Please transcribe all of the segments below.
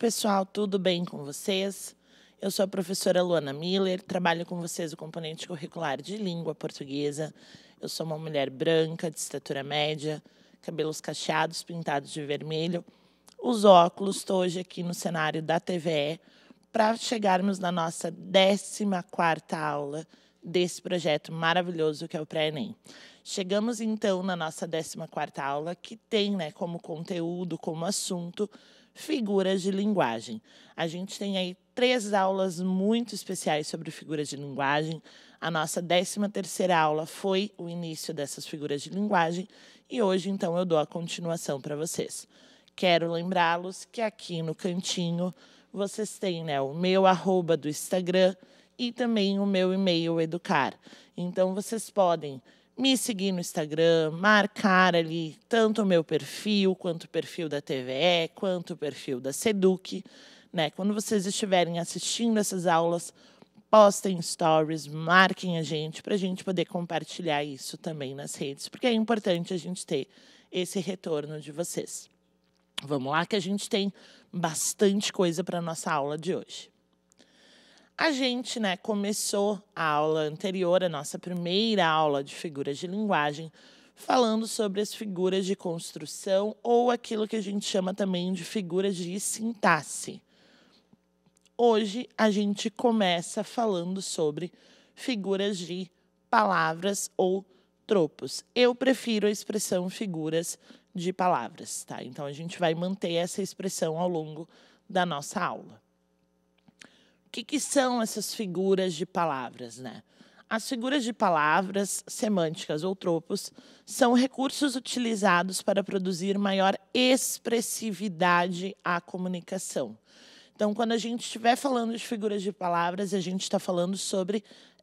pessoal, tudo bem com vocês? Eu sou a professora Luana Miller, trabalho com vocês o componente curricular de língua portuguesa. Eu sou uma mulher branca, de estatura média, cabelos cacheados, pintados de vermelho. Os óculos, estou hoje aqui no cenário da TVE para chegarmos na nossa 14 aula desse projeto maravilhoso que é o Pré-ENEM. Chegamos, então, na nossa 14 aula, que tem né, como conteúdo, como assunto, figuras de linguagem. A gente tem aí três aulas muito especiais sobre figuras de linguagem. A nossa 13 terceira aula foi o início dessas figuras de linguagem e hoje, então, eu dou a continuação para vocês. Quero lembrá-los que aqui no cantinho vocês têm né, o meu arroba do Instagram e também o meu e-mail educar. Então, vocês podem me seguir no Instagram, marcar ali tanto o meu perfil, quanto o perfil da TVE, quanto o perfil da Seduc. Né? Quando vocês estiverem assistindo essas aulas, postem stories, marquem a gente para a gente poder compartilhar isso também nas redes, porque é importante a gente ter esse retorno de vocês. Vamos lá que a gente tem bastante coisa para nossa aula de hoje a gente né, começou a aula anterior, a nossa primeira aula de figuras de linguagem, falando sobre as figuras de construção ou aquilo que a gente chama também de figuras de sintaxe. Hoje a gente começa falando sobre figuras de palavras ou tropos. Eu prefiro a expressão figuras de palavras, tá? Então a gente vai manter essa expressão ao longo da nossa aula que, que são essas figuras de palavras, né? As figuras de palavras, semânticas ou tropos, são recursos utilizados para produzir maior expressividade à comunicação. Então, quando a gente estiver falando de figuras de palavras, a gente está falando sobre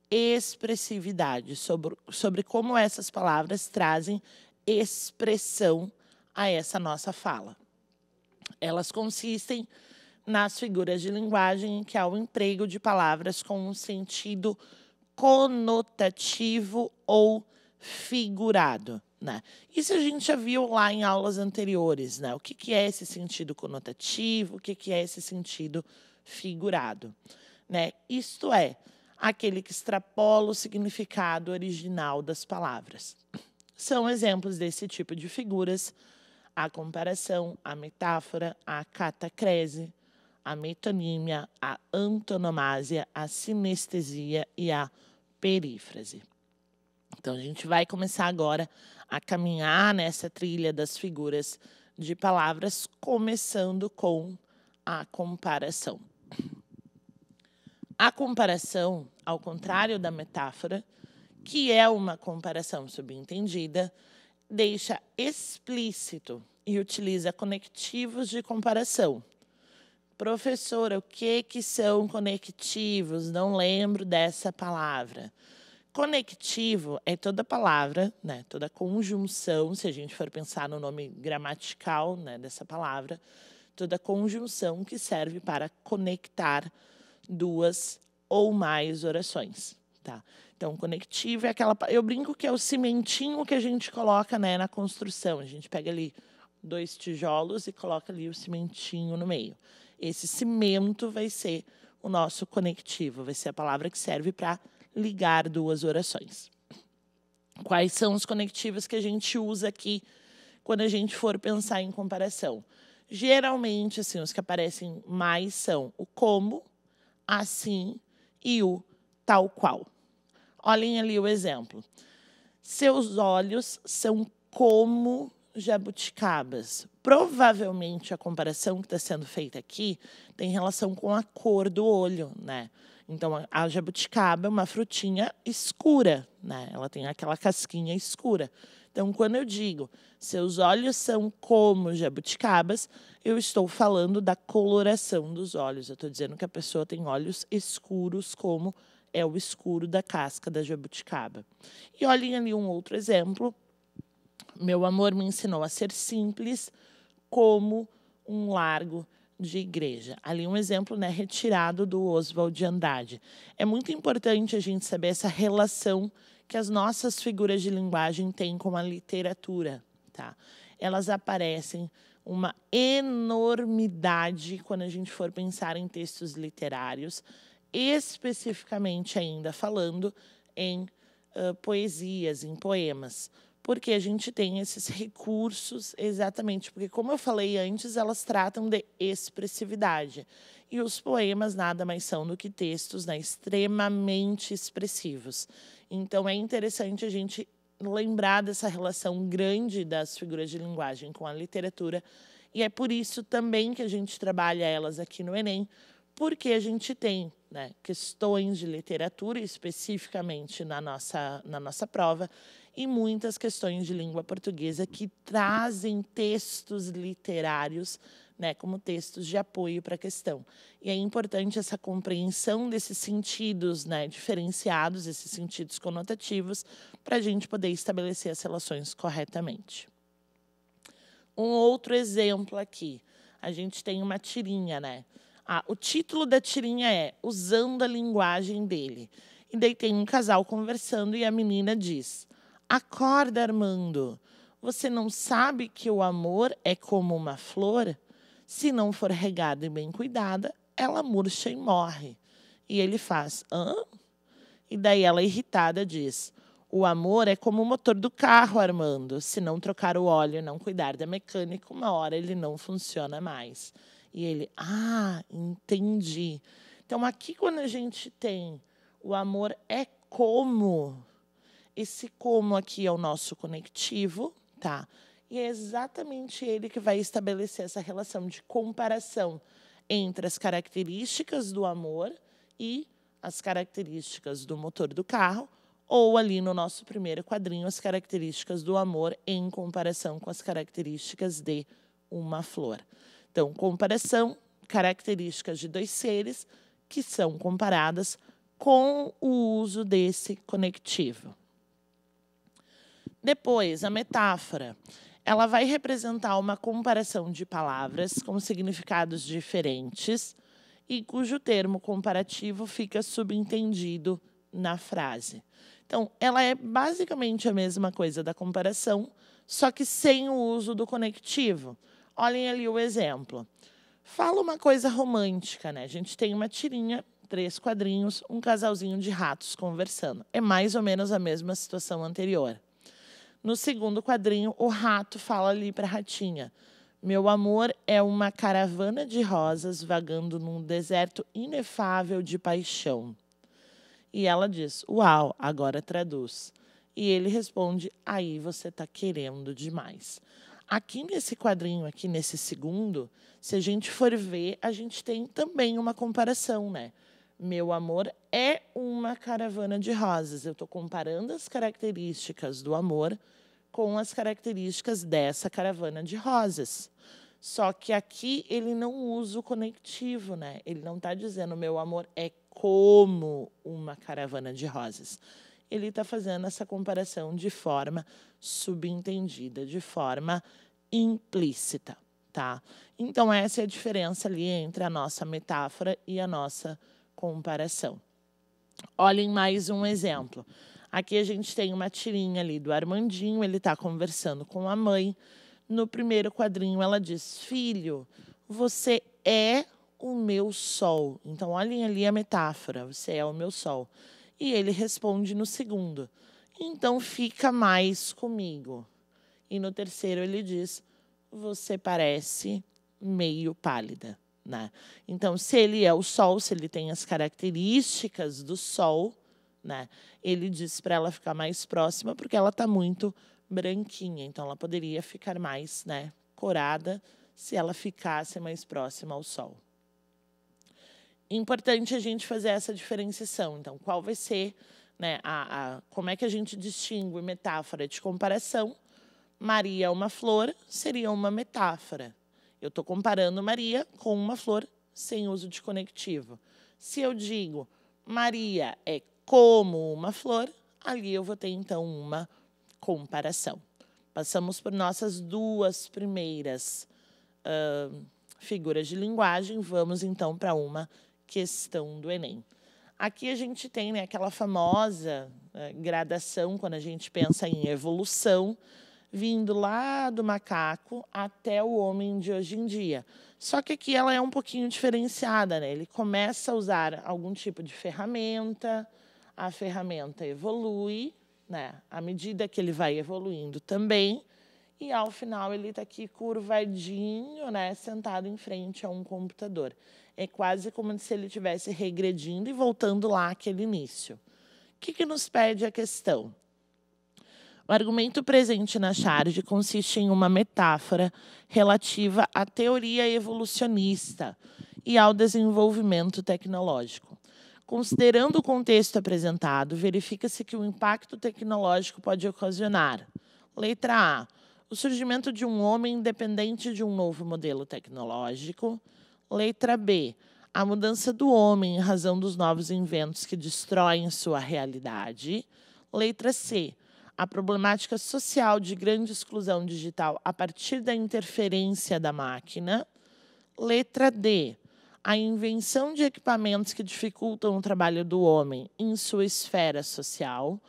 expressividade, sobre, sobre como essas palavras trazem expressão a essa nossa fala. Elas consistem nas figuras de linguagem, que é o emprego de palavras com um sentido conotativo ou figurado. Né? Isso a gente já viu lá em aulas anteriores, né? O que, que é esse sentido conotativo, o que, que é esse sentido figurado. Né? Isto é, aquele que extrapola o significado original das palavras. São exemplos desse tipo de figuras a comparação, a metáfora, a catacrese, a metonímia, a antonomasia, a sinestesia e a perífrase. Então, a gente vai começar agora a caminhar nessa trilha das figuras de palavras, começando com a comparação. A comparação, ao contrário da metáfora, que é uma comparação subentendida, deixa explícito e utiliza conectivos de comparação Professora, o que, que são conectivos? Não lembro dessa palavra. Conectivo é toda palavra, né, toda conjunção, se a gente for pensar no nome gramatical né, dessa palavra, toda conjunção que serve para conectar duas ou mais orações. Tá? Então, conectivo é aquela. Eu brinco que é o cimentinho que a gente coloca né, na construção. A gente pega ali dois tijolos e coloca ali o cimentinho no meio. Esse cimento vai ser o nosso conectivo, vai ser a palavra que serve para ligar duas orações. Quais são os conectivos que a gente usa aqui quando a gente for pensar em comparação? Geralmente, assim, os que aparecem mais são o como, assim e o tal qual. Olhem ali o exemplo. Seus olhos são como jabuticabas. Provavelmente a comparação que está sendo feita aqui tem relação com a cor do olho, né? Então a jabuticaba é uma frutinha escura, né? Ela tem aquela casquinha escura. Então quando eu digo seus olhos são como jabuticabas, eu estou falando da coloração dos olhos. Eu estou dizendo que a pessoa tem olhos escuros como é o escuro da casca da jabuticaba. E olhem ali um outro exemplo meu amor me ensinou a ser simples como um largo de igreja. Ali um exemplo, né, retirado do Oswald de Andrade. É muito importante a gente saber essa relação que as nossas figuras de linguagem têm com a literatura, tá? Elas aparecem uma enormidade quando a gente for pensar em textos literários, especificamente ainda falando em uh, poesias, em poemas porque a gente tem esses recursos exatamente, porque como eu falei antes, elas tratam de expressividade. E os poemas nada mais são do que textos né, extremamente expressivos. Então é interessante a gente lembrar dessa relação grande das figuras de linguagem com a literatura. E é por isso também que a gente trabalha elas aqui no Enem, porque a gente tem né, questões de literatura, especificamente na nossa, na nossa prova, e muitas questões de língua portuguesa que trazem textos literários né, como textos de apoio para a questão. E é importante essa compreensão desses sentidos né, diferenciados, esses sentidos conotativos, para a gente poder estabelecer as relações corretamente. Um outro exemplo aqui, a gente tem uma tirinha, né? Ah, o título da tirinha é Usando a Linguagem dele. E daí tem um casal conversando e a menina diz: Acorda, Armando. Você não sabe que o amor é como uma flor? Se não for regada e bem cuidada, ela murcha e morre. E ele faz: hã? E daí ela, irritada, diz: O amor é como o motor do carro, Armando. Se não trocar o óleo e não cuidar da mecânica, uma hora ele não funciona mais. E ele: Ah, entendi. Então aqui, quando a gente tem o amor é como esse como aqui é o nosso conectivo, tá? E é exatamente ele que vai estabelecer essa relação de comparação entre as características do amor e as características do motor do carro, ou ali no nosso primeiro quadrinho, as características do amor em comparação com as características de uma flor. Então, comparação, características de dois seres que são comparadas com o uso desse conectivo. Depois, a metáfora. Ela vai representar uma comparação de palavras com significados diferentes e cujo termo comparativo fica subentendido na frase. Então, ela é basicamente a mesma coisa da comparação, só que sem o uso do conectivo. Olhem ali o exemplo. Fala uma coisa romântica, né? A gente tem uma tirinha, três quadrinhos, um casalzinho de ratos conversando. É mais ou menos a mesma situação anterior. No segundo quadrinho, o rato fala ali para a ratinha: Meu amor é uma caravana de rosas vagando num deserto inefável de paixão. E ela diz: Uau, agora traduz. E ele responde: Aí você está querendo demais. Aqui nesse quadrinho, aqui nesse segundo, se a gente for ver, a gente tem também uma comparação, né? Meu amor é uma caravana de rosas. Eu estou comparando as características do amor com as características dessa caravana de rosas. Só que aqui ele não usa o conectivo, né? Ele não está dizendo meu amor é como uma caravana de rosas. Ele está fazendo essa comparação de forma subentendida, de forma implícita, tá? Então essa é a diferença ali entre a nossa metáfora e a nossa comparação. Olhem mais um exemplo. Aqui a gente tem uma tirinha ali do Armandinho, ele está conversando com a mãe. No primeiro quadrinho, ela diz: Filho, você é o meu sol. Então, olhem ali a metáfora: você é o meu sol. E ele responde no segundo: Então, fica mais comigo. E no terceiro, ele diz: Você parece meio pálida. Né? Então, se ele é o sol, se ele tem as características do sol né? Ele disse para ela ficar mais próxima porque ela está muito branquinha, então ela poderia ficar mais, né, corada se ela ficasse mais próxima ao sol. Importante a gente fazer essa diferenciação. Então, qual vai ser, né, a, a como é que a gente distingue metáfora de comparação? Maria é uma flor seria uma metáfora. Eu estou comparando Maria com uma flor sem uso de conectivo. Se eu digo Maria é como uma flor, ali eu vou ter então uma comparação. Passamos por nossas duas primeiras uh, figuras de linguagem, vamos então para uma questão do Enem. Aqui a gente tem né, aquela famosa uh, gradação, quando a gente pensa em evolução, vindo lá do macaco até o homem de hoje em dia. Só que aqui ela é um pouquinho diferenciada, né? Ele começa a usar algum tipo de ferramenta, a ferramenta evolui, né? À medida que ele vai evoluindo também, e ao final ele está aqui curvadinho, né? Sentado em frente a um computador. É quase como se ele estivesse regredindo e voltando lá àquele início. O que, que nos pede a questão? O argumento presente na charge consiste em uma metáfora relativa à teoria evolucionista e ao desenvolvimento tecnológico. Considerando o contexto apresentado, verifica-se que o impacto tecnológico pode ocasionar. Letra A. O surgimento de um homem independente de um novo modelo tecnológico. Letra B. A mudança do homem em razão dos novos inventos que destroem sua realidade. Letra C a problemática social de grande exclusão digital a partir da interferência da máquina. Letra D, a invenção de equipamentos que dificultam o trabalho do homem em sua esfera social,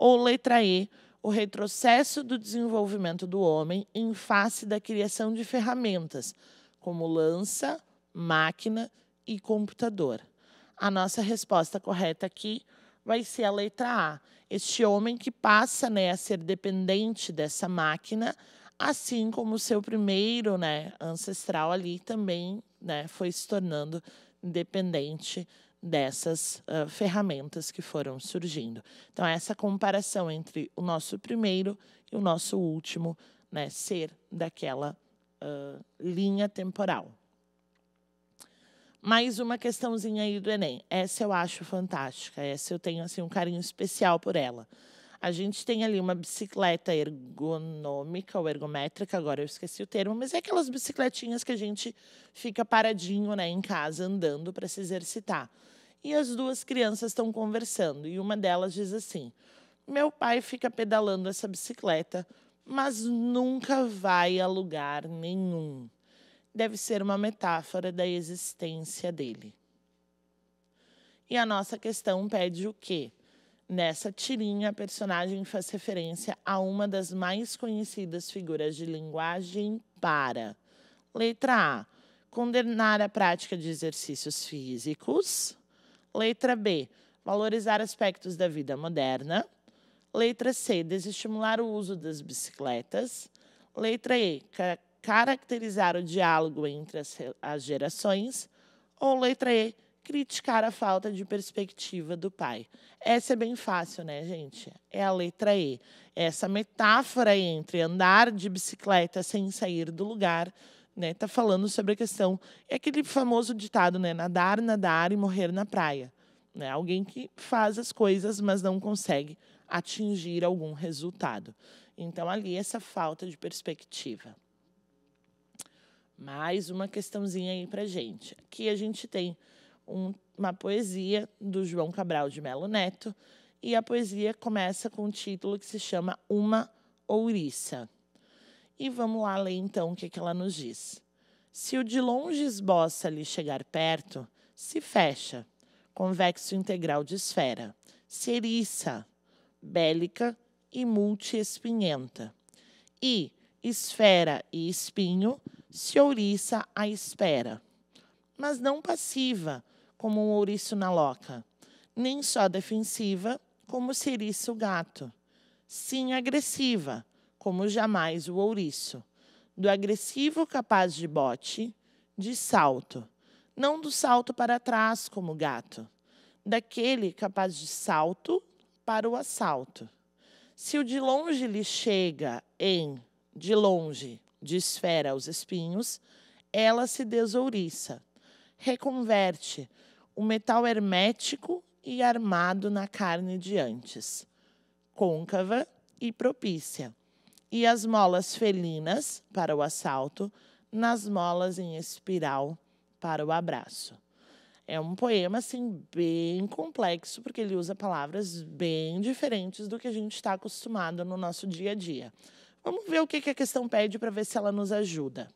ou letra E, o retrocesso do desenvolvimento do homem em face da criação de ferramentas, como lança, máquina e computador. A nossa resposta correta aqui vai ser a letra A. Este homem que passa né, a ser dependente dessa máquina, assim como o seu primeiro né, ancestral ali também né, foi se tornando dependente dessas uh, ferramentas que foram surgindo. Então, essa comparação entre o nosso primeiro e o nosso último né, ser daquela uh, linha temporal. Mais uma questãozinha aí do Enem. Essa eu acho fantástica. Essa eu tenho assim um carinho especial por ela. A gente tem ali uma bicicleta ergonômica ou ergométrica, agora eu esqueci o termo, mas é aquelas bicicletinhas que a gente fica paradinho né, em casa andando para se exercitar. E as duas crianças estão conversando e uma delas diz assim: Meu pai fica pedalando essa bicicleta, mas nunca vai a lugar nenhum. Deve ser uma metáfora da existência dele. E a nossa questão pede o quê? Nessa tirinha, a personagem faz referência a uma das mais conhecidas figuras de linguagem para. Letra A. Condenar a prática de exercícios físicos. Letra B. Valorizar aspectos da vida moderna. Letra C. Desestimular o uso das bicicletas. Letra E. caracterizar o diálogo entre as, as gerações. Ou letra E criticar a falta de perspectiva do pai. Essa é bem fácil, né, gente? É a letra E. É essa metáfora entre andar de bicicleta sem sair do lugar, né, tá falando sobre a questão, é aquele famoso ditado, né, nadar, nadar e morrer na praia, né? Alguém que faz as coisas, mas não consegue atingir algum resultado. Então ali essa falta de perspectiva. Mais uma questãozinha aí pra gente. Aqui a gente tem um, uma poesia do João Cabral de Melo Neto, e a poesia começa com um título que se chama Uma Ouriça. E vamos lá ler então o que, que ela nos diz. Se o de longe esboça lhe chegar perto, se fecha, convexo integral de esfera, se eriça, bélica e multiespinhenta. E, esfera e espinho, se ouriça à espera. Mas não passiva, como um ouriço na loca, nem só defensiva, como seriça o gato, sim agressiva, como jamais o ouriço, do agressivo capaz de bote, de salto, não do salto para trás como o gato, daquele capaz de salto para o assalto. Se o de longe lhe chega em de longe, de esfera aos espinhos, ela se desouriça, reconverte, o metal hermético e armado na carne de antes, côncava e propícia, e as molas felinas para o assalto, nas molas em espiral para o abraço. É um poema assim bem complexo porque ele usa palavras bem diferentes do que a gente está acostumado no nosso dia a dia. Vamos ver o que, que a questão pede para ver se ela nos ajuda.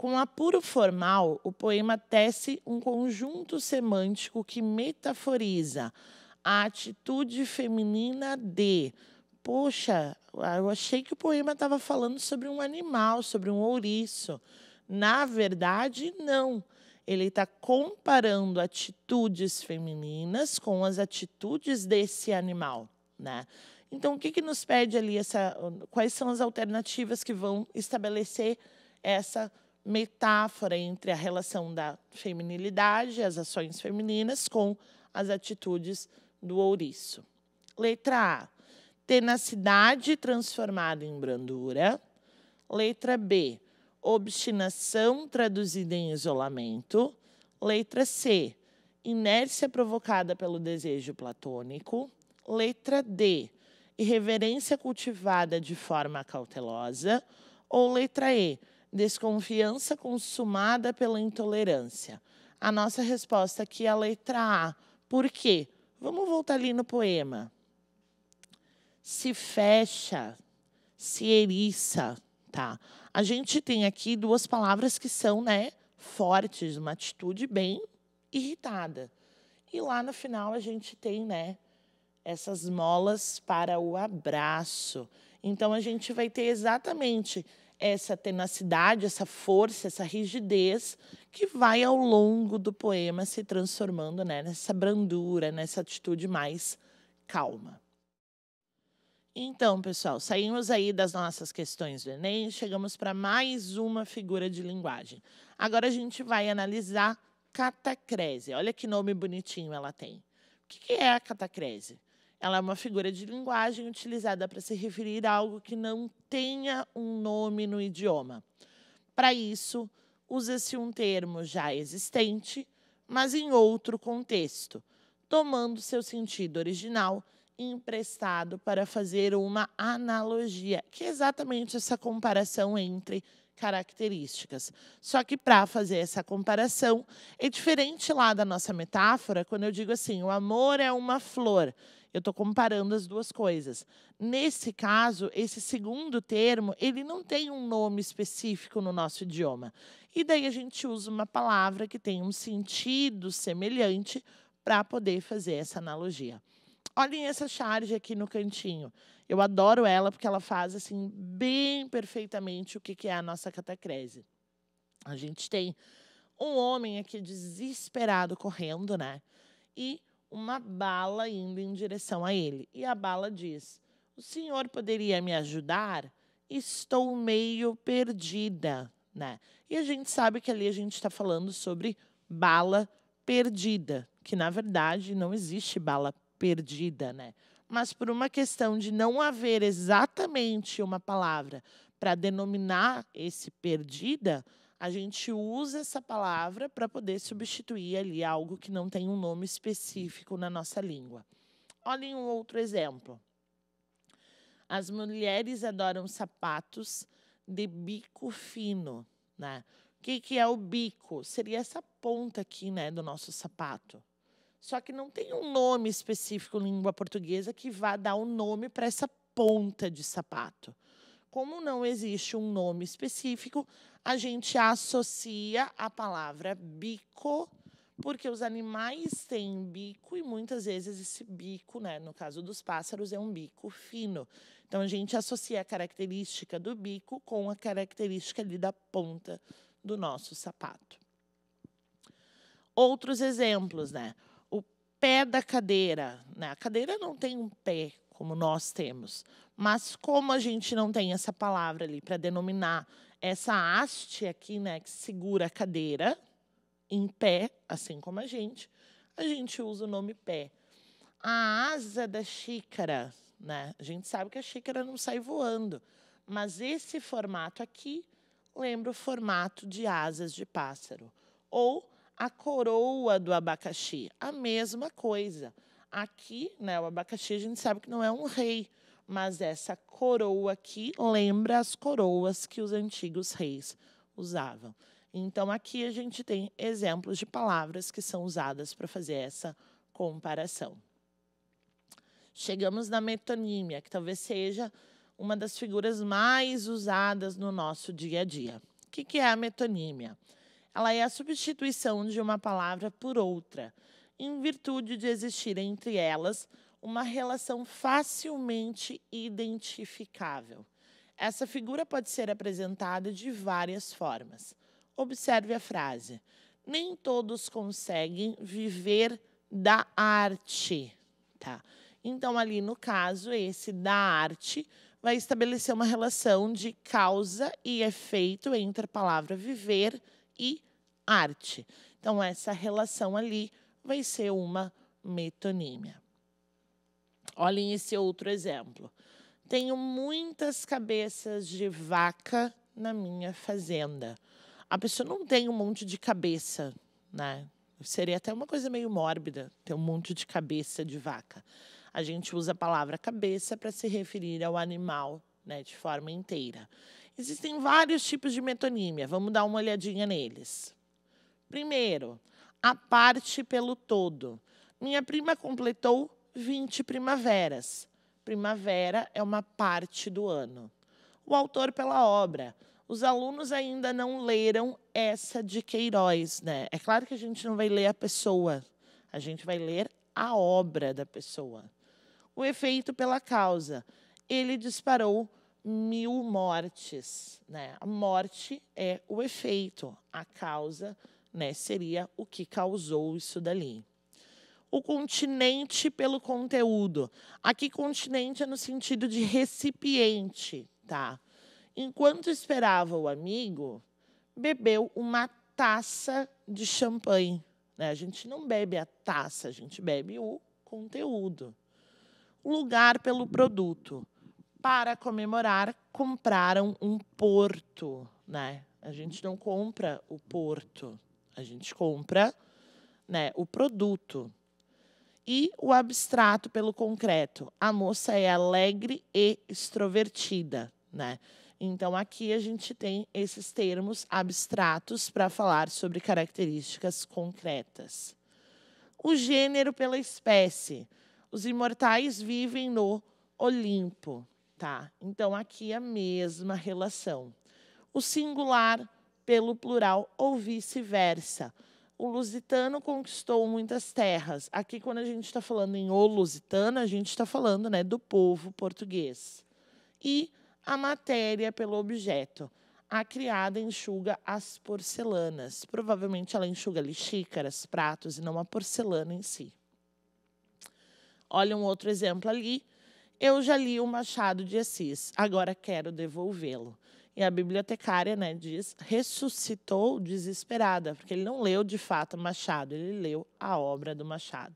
Com apuro formal, o poema tece um conjunto semântico que metaforiza a atitude feminina de. Poxa, eu achei que o poema estava falando sobre um animal, sobre um ouriço. Na verdade, não. Ele está comparando atitudes femininas com as atitudes desse animal, né? Então, o que, que nos pede ali essa? Quais são as alternativas que vão estabelecer essa metáfora entre a relação da feminilidade, as ações femininas, com as atitudes do ouriço. Letra A. Tenacidade transformada em brandura. Letra B. Obstinação traduzida em isolamento. Letra C. Inércia provocada pelo desejo platônico. Letra D. Irreverência cultivada de forma cautelosa. Ou letra E desconfiança consumada pela intolerância. A nossa resposta aqui é a letra A. Por quê? Vamos voltar ali no poema. Se fecha, se eriça, tá? A gente tem aqui duas palavras que são, né, fortes, uma atitude bem irritada. E lá no final a gente tem, né, essas molas para o abraço. Então a gente vai ter exatamente essa tenacidade, essa força, essa rigidez que vai ao longo do poema se transformando né, nessa brandura, nessa atitude mais calma. Então, pessoal, saímos aí das nossas questões do Enem, chegamos para mais uma figura de linguagem. Agora a gente vai analisar catacrese. Olha que nome bonitinho ela tem. O que é a catacrese? Ela é uma figura de linguagem utilizada para se referir a algo que não tenha um nome no idioma. Para isso, usa-se um termo já existente, mas em outro contexto, tomando seu sentido original emprestado para fazer uma analogia, que é exatamente essa comparação entre características. Só que para fazer essa comparação, é diferente lá da nossa metáfora, quando eu digo assim: o amor é uma flor. Eu estou comparando as duas coisas. Nesse caso, esse segundo termo, ele não tem um nome específico no nosso idioma. E daí a gente usa uma palavra que tem um sentido semelhante para poder fazer essa analogia. Olhem essa charge aqui no cantinho. Eu adoro ela porque ela faz assim bem perfeitamente o que é a nossa catacrese. A gente tem um homem aqui desesperado correndo, né? E uma bala indo em direção a ele. E a bala diz: O senhor poderia me ajudar? Estou meio perdida. Né? E a gente sabe que ali a gente está falando sobre bala perdida, que na verdade não existe bala perdida, né? Mas por uma questão de não haver exatamente uma palavra para denominar esse perdida, a gente usa essa palavra para poder substituir ali algo que não tem um nome específico na nossa língua. Olhem um outro exemplo. As mulheres adoram sapatos de bico fino, né? O que, que é o bico? Seria essa ponta aqui, né, do nosso sapato. Só que não tem um nome específico em língua portuguesa que vá dar um nome para essa ponta de sapato. Como não existe um nome específico, a gente associa a palavra bico, porque os animais têm bico e muitas vezes esse bico, né, no caso dos pássaros, é um bico fino. Então a gente associa a característica do bico com a característica ali da ponta do nosso sapato. Outros exemplos, né? O pé da cadeira, né? A cadeira não tem um pé como nós temos, mas como a gente não tem essa palavra ali para denominar essa haste aqui, né, que segura a cadeira em pé, assim como a gente, a gente usa o nome pé. A asa da xícara, né? A gente sabe que a xícara não sai voando, mas esse formato aqui lembra o formato de asas de pássaro ou a coroa do abacaxi, a mesma coisa. Aqui, né, o abacaxi a gente sabe que não é um rei, mas essa coroa aqui lembra as coroas que os antigos reis usavam. Então, aqui a gente tem exemplos de palavras que são usadas para fazer essa comparação. Chegamos na metonímia, que talvez seja uma das figuras mais usadas no nosso dia a dia. O que é a metonímia? Ela é a substituição de uma palavra por outra, em virtude de existir entre elas uma relação facilmente identificável. Essa figura pode ser apresentada de várias formas. Observe a frase: nem todos conseguem viver da arte, tá? Então ali no caso esse da arte vai estabelecer uma relação de causa e efeito entre a palavra viver e arte. Então essa relação ali vai ser uma metonímia. Olhem esse outro exemplo. Tenho muitas cabeças de vaca na minha fazenda. A pessoa não tem um monte de cabeça, né? Seria até uma coisa meio mórbida ter um monte de cabeça de vaca. A gente usa a palavra cabeça para se referir ao animal né, de forma inteira. Existem vários tipos de metonímia, vamos dar uma olhadinha neles. Primeiro, a parte pelo todo. Minha prima completou 20 primaveras. Primavera é uma parte do ano. O autor pela obra. Os alunos ainda não leram essa de Queiroz, né? É claro que a gente não vai ler a pessoa, a gente vai ler a obra da pessoa. O efeito pela causa. Ele disparou mil mortes, né? A morte é o efeito, a causa, né? Seria o que causou isso dali o continente pelo conteúdo. Aqui, continente é no sentido de recipiente, tá? Enquanto esperava o amigo, bebeu uma taça de champanhe. Né? A gente não bebe a taça, a gente bebe o conteúdo. Lugar pelo produto. Para comemorar, compraram um porto. Né? A gente não compra o porto, a gente compra né, o produto. E o abstrato pelo concreto. A moça é alegre e extrovertida, né? Então, aqui a gente tem esses termos abstratos para falar sobre características concretas. O gênero pela espécie. Os imortais vivem no Olimpo, tá? Então, aqui a mesma relação. O singular pelo plural ou vice-versa o lusitano conquistou muitas terras. Aqui, quando a gente está falando em o lusitano, a gente está falando né, do povo português. E a matéria pelo objeto. A criada enxuga as porcelanas. Provavelmente ela enxuga ali xícaras, pratos e não a porcelana em si. Olha um outro exemplo ali. Eu já li o Machado de Assis, agora quero devolvê-lo. E a bibliotecária, né, diz, ressuscitou desesperada, porque ele não leu de fato Machado, ele leu a obra do Machado.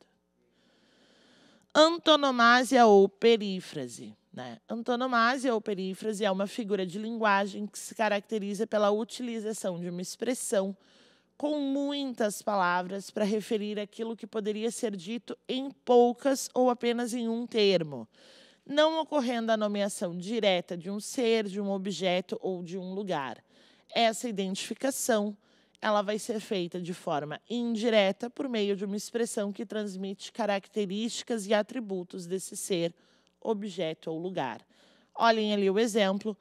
Antonomasia ou perífrase. Né? Antonomasia ou perífrase é uma figura de linguagem que se caracteriza pela utilização de uma expressão com muitas palavras para referir aquilo que poderia ser dito em poucas ou apenas em um termo não ocorrendo a nomeação direta de um ser, de um objeto ou de um lugar. Essa identificação ela vai ser feita de forma indireta por meio de uma expressão que transmite características e atributos desse ser, objeto ou lugar. Olhem ali o exemplo.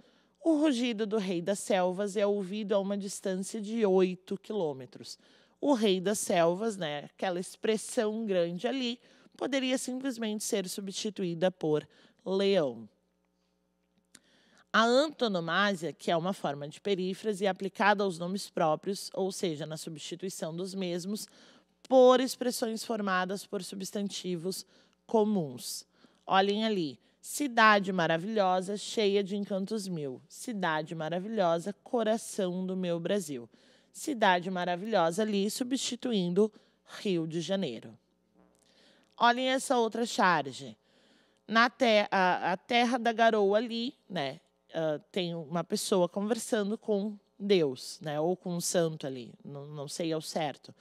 O rugido do rei das selvas é ouvido a uma distância de 8 quilômetros. O rei das selvas, né, aquela expressão grande ali, poderia simplesmente ser substituída por leão. A antonomasia, que é uma forma de perífrase é aplicada aos nomes próprios, ou seja, na substituição dos mesmos por expressões formadas por substantivos comuns. Olhem ali. Cidade maravilhosa, cheia de encantos mil. Cidade maravilhosa, coração do meu Brasil. Cidade maravilhosa ali, substituindo Rio de Janeiro. Olhem essa outra charge na a, a terra da garoa ali, né, uh, tem uma pessoa conversando com Deus, né, ou com um santo ali, não, não sei ao certo.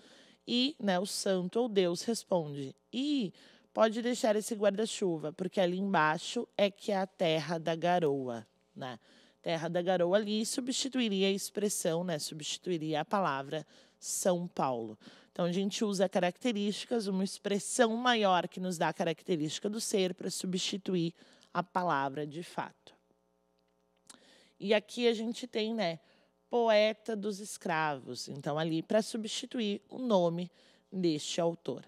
E, né, o santo ou Deus responde: "E pode deixar esse guarda-chuva, porque ali embaixo é que é a terra da garoa, né? Terra da garoa ali substituiria a expressão, né, substituiria a palavra são Paulo. Então, a gente usa características, uma expressão maior que nos dá a característica do ser para substituir a palavra de fato. E aqui a gente tem, né, poeta dos escravos, então ali para substituir o nome deste autor.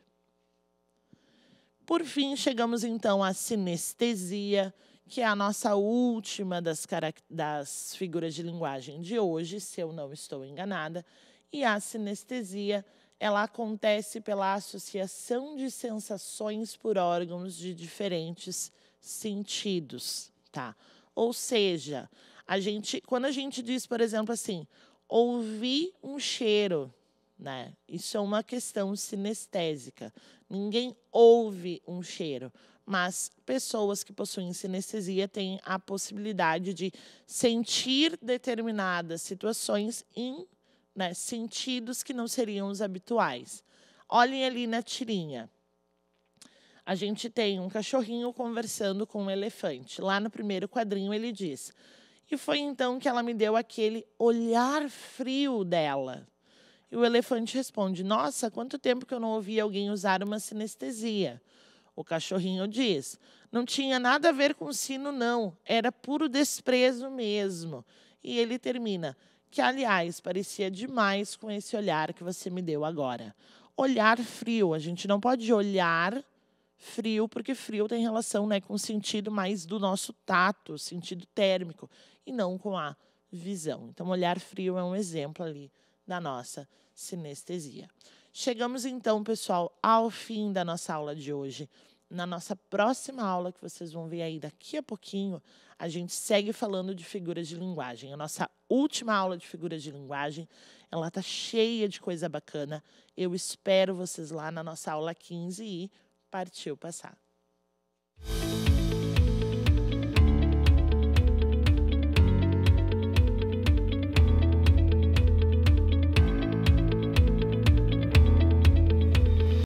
Por fim, chegamos então à sinestesia, que é a nossa última das, das figuras de linguagem de hoje, se eu não estou enganada, e a sinestesia, ela acontece pela associação de sensações por órgãos de diferentes sentidos, tá? Ou seja, a gente, quando a gente diz, por exemplo, assim, ouvi um cheiro, né? Isso é uma questão sinestésica. Ninguém ouve um cheiro, mas pessoas que possuem sinestesia têm a possibilidade de sentir determinadas situações em né, sentidos que não seriam os habituais. Olhem ali na tirinha. A gente tem um cachorrinho conversando com um elefante. Lá no primeiro quadrinho ele diz: E foi então que ela me deu aquele olhar frio dela. E o elefante responde: Nossa, quanto tempo que eu não ouvi alguém usar uma sinestesia. O cachorrinho diz: Não tinha nada a ver com sino, não. Era puro desprezo mesmo. E ele termina: que, aliás, parecia demais com esse olhar que você me deu agora. Olhar frio, a gente não pode olhar frio, porque frio tem relação né, com o sentido mais do nosso tato, sentido térmico, e não com a visão. Então, olhar frio é um exemplo ali da nossa sinestesia. Chegamos então, pessoal, ao fim da nossa aula de hoje na nossa próxima aula, que vocês vão ver aí daqui a pouquinho, a gente segue falando de figuras de linguagem. A nossa última aula de figuras de linguagem, ela tá cheia de coisa bacana. Eu espero vocês lá na nossa aula 15 e partiu passar.